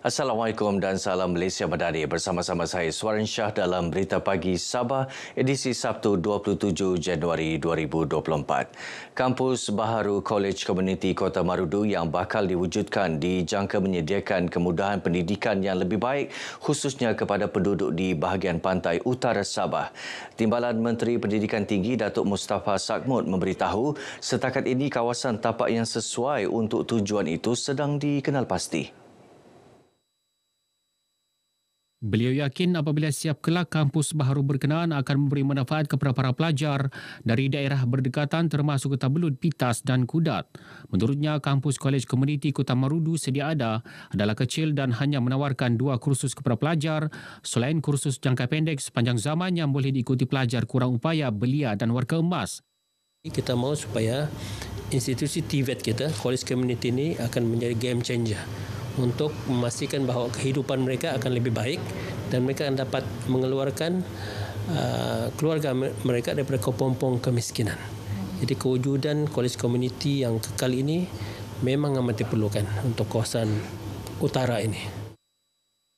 Assalamualaikum dan salam Malaysia Madani bersama-sama saya Suaran Shah dalam Berita Pagi Sabah edisi Sabtu 27 Januari 2024. Kampus Baharu College Community Kota Marudu yang bakal diwujudkan dijangka menyediakan kemudahan pendidikan yang lebih baik khususnya kepada penduduk di bahagian pantai utara Sabah. Timbalan Menteri Pendidikan Tinggi Datuk Mustafa Sakmud memberitahu setakat ini kawasan tapak yang sesuai untuk tujuan itu sedang dikenal pasti. Beliau yakin apabila siap kelak kampus baharu berkenaan akan memberi manfaat kepada para pelajar dari daerah berdekatan termasuk Kota Belud, Pitas dan Kudat. Menurutnya, kampus Kolej Komuniti Kota Marudu sedia ada adalah kecil dan hanya menawarkan dua kursus kepada pelajar selain kursus jangka pendek sepanjang zaman yang boleh diikuti pelajar kurang upaya belia dan warga emas. Kita mahu supaya institusi TVET e kita, Kolej Komuniti ini akan menjadi game changer untuk memastikan bahawa kehidupan mereka akan lebih baik dan mereka akan dapat mengeluarkan uh, keluarga mereka daripada kepompong kemiskinan. Jadi kewujudan college community yang kekal ini memang amat diperlukan untuk kawasan utara ini.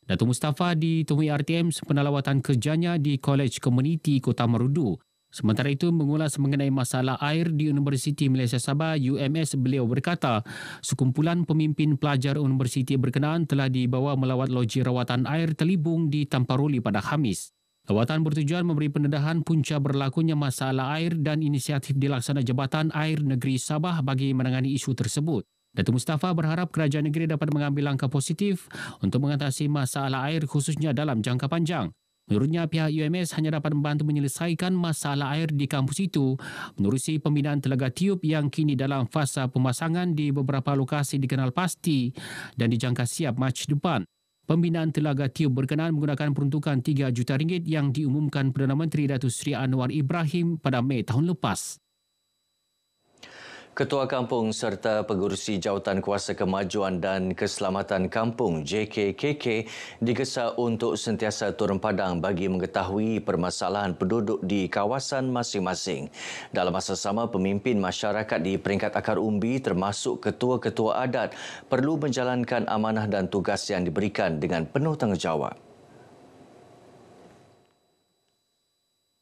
Datuk Mustafa ditemui RTM sempena lawatan kerjanya di College Community Kota Merudu. Sementara itu, mengulas mengenai masalah air di Universiti Malaysia Sabah, UMS, beliau berkata, sekumpulan pemimpin pelajar universiti berkenaan telah dibawa melawat loji rawatan air Telibung di Tamparuli pada Khamis. Lawatan bertujuan memberi pendedahan punca berlakunya masalah air dan inisiatif dilaksana Jabatan Air Negeri Sabah bagi menangani isu tersebut. Datuk Mustafa berharap kerajaan negeri dapat mengambil langkah positif untuk mengatasi masalah air khususnya dalam jangka panjang. Menurutnya pihak UMS hanya dapat membantu menyelesaikan masalah air di kampus itu menerusi pembinaan telaga tiub yang kini dalam fasa pemasangan di beberapa lokasi dikenal pasti dan dijangka siap Mac depan. Pembinaan telaga tiub berkenaan menggunakan peruntukan 3 juta ringgit yang diumumkan Perdana Menteri Datuk Seri Anwar Ibrahim pada Mei tahun lepas. Ketua Kampung serta Pegurusi Jawatan Kuasa Kemajuan dan Keselamatan Kampung JKKK digesa untuk sentiasa turun padang bagi mengetahui permasalahan penduduk di kawasan masing-masing. Dalam masa sama, pemimpin masyarakat di peringkat akar umbi termasuk ketua-ketua adat perlu menjalankan amanah dan tugas yang diberikan dengan penuh tanggungjawab.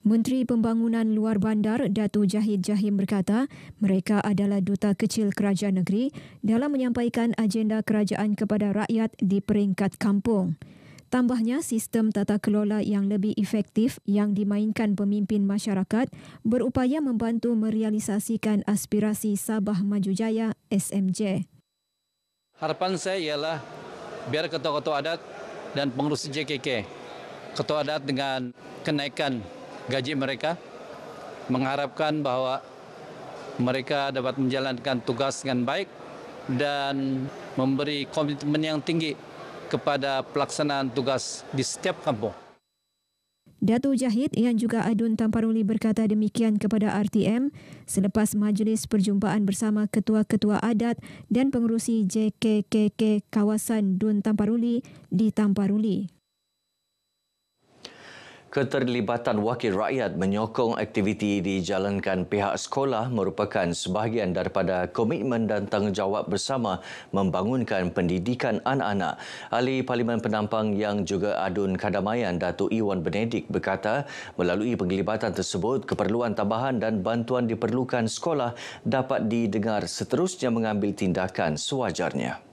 Menteri Pembangunan Luar Bandar Datu Jahid Jahim berkata, mereka adalah duta kecil kerajaan negeri dalam menyampaikan agenda kerajaan kepada rakyat di peringkat kampung. Tambahnya, sistem tata kelola yang lebih efektif yang dimainkan pemimpin masyarakat berupaya membantu merealisasikan aspirasi Sabah Maju Jaya SMJ. Harapan saya ialah biar ketua-ketua adat dan pengurus JKK, ketua adat dengan kenaikan gaji mereka, mengharapkan bahwa mereka dapat menjalankan tugas dengan baik dan memberi komitmen yang tinggi kepada pelaksanaan tugas di setiap kampung. Datu Jahid yang juga Adun Tamparuli berkata demikian kepada RTM selepas majlis perjumpaan bersama ketua-ketua adat dan pengurusi JKKK kawasan Dun Tamparuli di Tamparuli. Keterlibatan wakil rakyat menyokong aktiviti dijalankan pihak sekolah merupakan sebahagian daripada komitmen dan tanggungjawab bersama membangunkan pendidikan anak-anak. Ahli Parlimen Penampang yang juga adun Kadamayan Datuk Iwan Benedik berkata melalui penglibatan tersebut keperluan tambahan dan bantuan diperlukan sekolah dapat didengar seterusnya mengambil tindakan sewajarnya.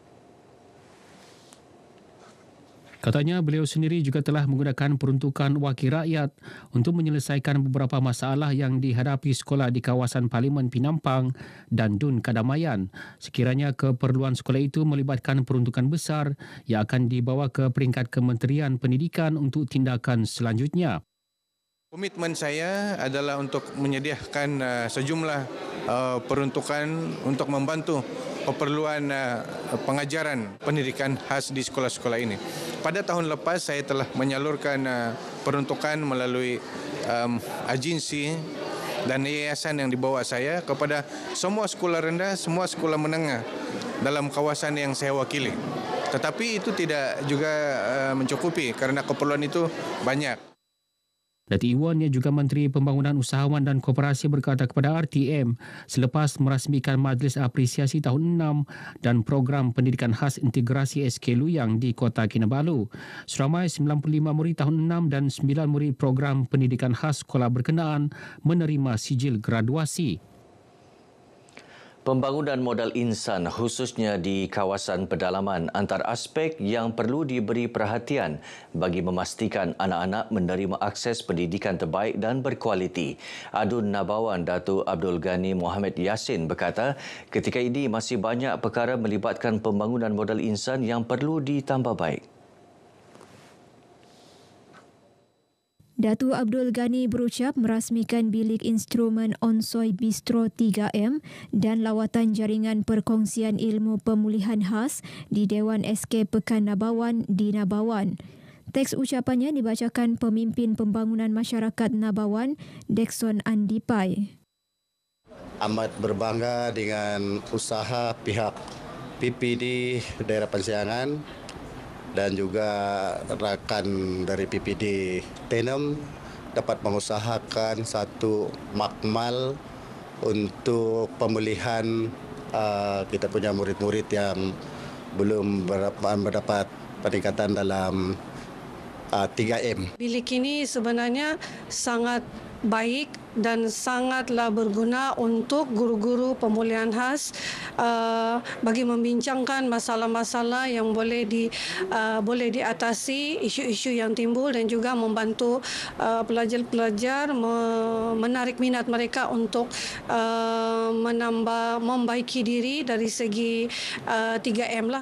Katanya beliau sendiri juga telah menggunakan peruntukan wakil rakyat untuk menyelesaikan beberapa masalah yang dihadapi sekolah di kawasan Parlimen Pinampang dan Dun Kadamayan. Sekiranya keperluan sekolah itu melibatkan peruntukan besar yang akan dibawa ke peringkat Kementerian Pendidikan untuk tindakan selanjutnya. Komitmen saya adalah untuk menyediakan uh, sejumlah uh, peruntukan untuk membantu keperluan uh, pengajaran pendidikan khas di sekolah-sekolah ini pada tahun lepas saya telah menyalurkan uh, peruntukan melalui um, agensi dan yayasan yang dibawa saya kepada semua sekolah rendah, semua sekolah menengah dalam kawasan yang saya wakili. Tetapi itu tidak juga uh, mencukupi kerana keperluan itu banyak. Dati Iwan yang juga Menteri Pembangunan Usahawan dan Koperasi berkata kepada RTM selepas merasmikan Majlis Apresiasi Tahun 6 dan Program Pendidikan Khas Integrasi SK Luyang di Kota Kinabalu. Seramai 95 murid Tahun 6 dan 9 murid Program Pendidikan Khas Sekolah Berkenaan menerima sijil graduasi. Pembangunan modal insan khususnya di kawasan pedalaman antara aspek yang perlu diberi perhatian bagi memastikan anak-anak menerima akses pendidikan terbaik dan berkualiti. Adun Nabawan Datu Abdul Ghani Muhammad Yasin berkata, ketika ini masih banyak perkara melibatkan pembangunan modal insan yang perlu ditambah baik. Datu Abdul Ghani berucap merasmikan bilik instrumen Onsoi Bistro 3M dan lawatan jaringan perkongsian ilmu pemulihan khas di Dewan SK Pekan Nabawan di Nabawan. Teks ucapannya dibacakan pemimpin pembangunan masyarakat Nabawan, Dexon Andipai. Amat berbangga dengan usaha pihak PPD Daerah Pansiangan dan juga rakan dari PPD Tenem dapat mengusahakan satu makmal untuk pemulihan uh, kita punya murid-murid yang belum mendapat peningkatan dalam uh, 3M. Bilik ini sebenarnya sangat baik dan sangatlah berguna untuk guru-guru pemulihan khas uh, bagi membincangkan masalah-masalah yang boleh di uh, boleh diatasi isu-isu yang timbul dan juga membantu uh, pelajar-pelajar uh, me menarik minat mereka untuk uh, menambah membaiki diri dari segi uh, 3M lah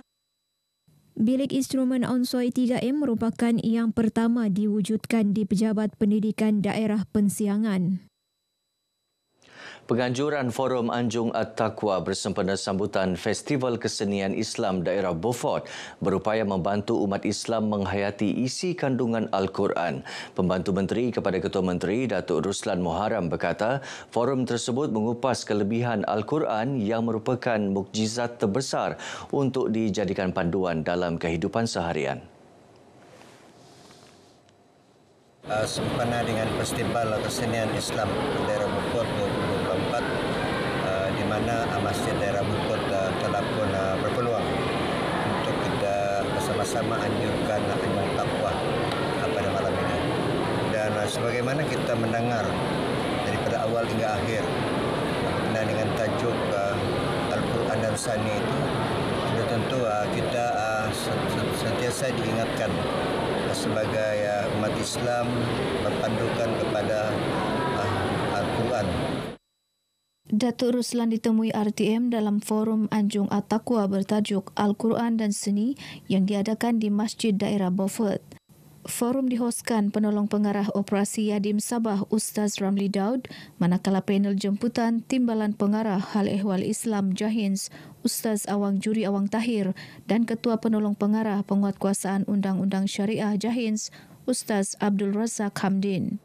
Bilik instrumen onsoi 3M merupakan yang pertama diwujudkan di Pejabat Pendidikan Daerah Pensiangan. Penganjuran Forum Anjung At-Taqwa bersempena sambutan Festival Kesenian Islam daerah Beaufort berupaya membantu umat Islam menghayati isi kandungan Al-Quran. Pembantu Menteri kepada Ketua Menteri Datuk Ruslan Muharram berkata, forum tersebut mengupas kelebihan Al-Quran yang merupakan mukjizat terbesar untuk dijadikan panduan dalam kehidupan seharian. Uh, sempena dengan Festival Kesenian Islam daerah Beaufort 2019 mana uh, masjid daerah Mungkut uh, telah pun ah, berpeluang untuk kita bersama-sama anjurkan uh, anjur takwa pada malam ini. Dan ah, sebagaimana kita mendengar daripada awal hingga akhir berkenaan dengan tajuk uh, Al-Quran dan Sani itu, sudah tentu kita uh, sentiasa diingatkan sebagai umat Islam berpandukan kepada uh, Al-Quran. Datuk Ruslan ditemui RTM dalam forum Anjung Atakwa bertajuk Al-Quran dan Seni yang diadakan di Masjid Daerah Beaufort. Forum dihoskan penolong pengarah operasi Yadim Sabah Ustaz Ramli Daud manakala panel jemputan timbalan pengarah Hal Ehwal Islam Jahins Ustaz Awang Juri Awang Tahir dan ketua penolong pengarah penguatkuasaan Undang-Undang Syariah Jahins Ustaz Abdul Razak Hamdin.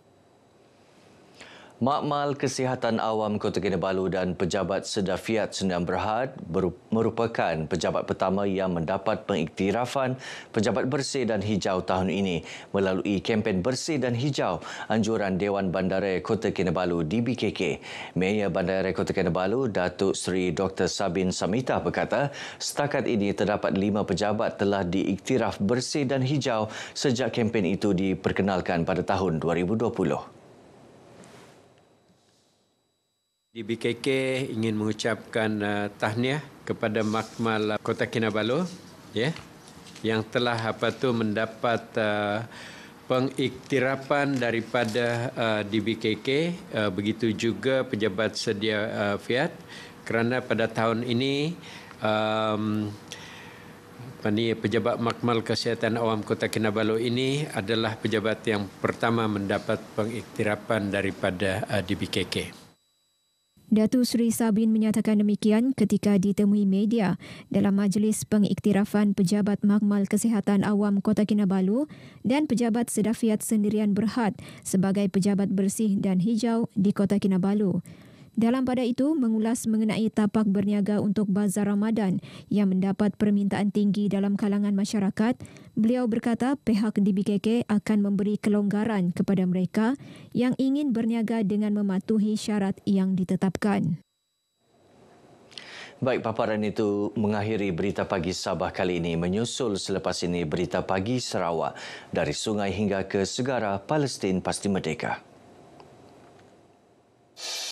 Makmal Kesihatan Awam Kota Kinabalu dan Pejabat Sedafiat Sendang Berhad merupakan pejabat pertama yang mendapat pengiktirafan Pejabat Bersih dan Hijau tahun ini melalui kempen Bersih dan Hijau Anjuran Dewan Bandaraya Kota Kinabalu DBKK. Mayor Bandaraya Kota Kinabalu, Datuk Seri Dr. Sabin Samita berkata, setakat ini terdapat lima pejabat telah diiktiraf Bersih dan Hijau sejak kempen itu diperkenalkan pada tahun 2020. Di BKK ingin mengucapkan uh, tahniah kepada Makmal Kota Kinabalu ya yeah, yang telah apa tu mendapat uh, pengiktirapan daripada uh, DBKK uh, begitu juga pejabat sedia uh, Fiat kerana pada tahun ini um, apa pejabat makmal kesihatan awam Kota Kinabalu ini adalah pejabat yang pertama mendapat pengiktirapan daripada uh, DBKK Datu Sri Sabin menyatakan demikian ketika ditemui media dalam Majlis Pengiktirafan Pejabat Makmal Kesihatan Awam Kota Kinabalu dan Pejabat Sedafiat Sendirian Berhad sebagai Pejabat Bersih dan Hijau di Kota Kinabalu. Dalam pada itu, mengulas mengenai tapak berniaga untuk Bazar Ramadan yang mendapat permintaan tinggi dalam kalangan masyarakat, beliau berkata pihak DBKK akan memberi kelonggaran kepada mereka yang ingin berniaga dengan mematuhi syarat yang ditetapkan. Baik, paparan itu mengakhiri berita pagi Sabah kali ini. Menyusul selepas ini berita pagi Sarawak dari sungai hingga ke segara Palestin pasti merdeka.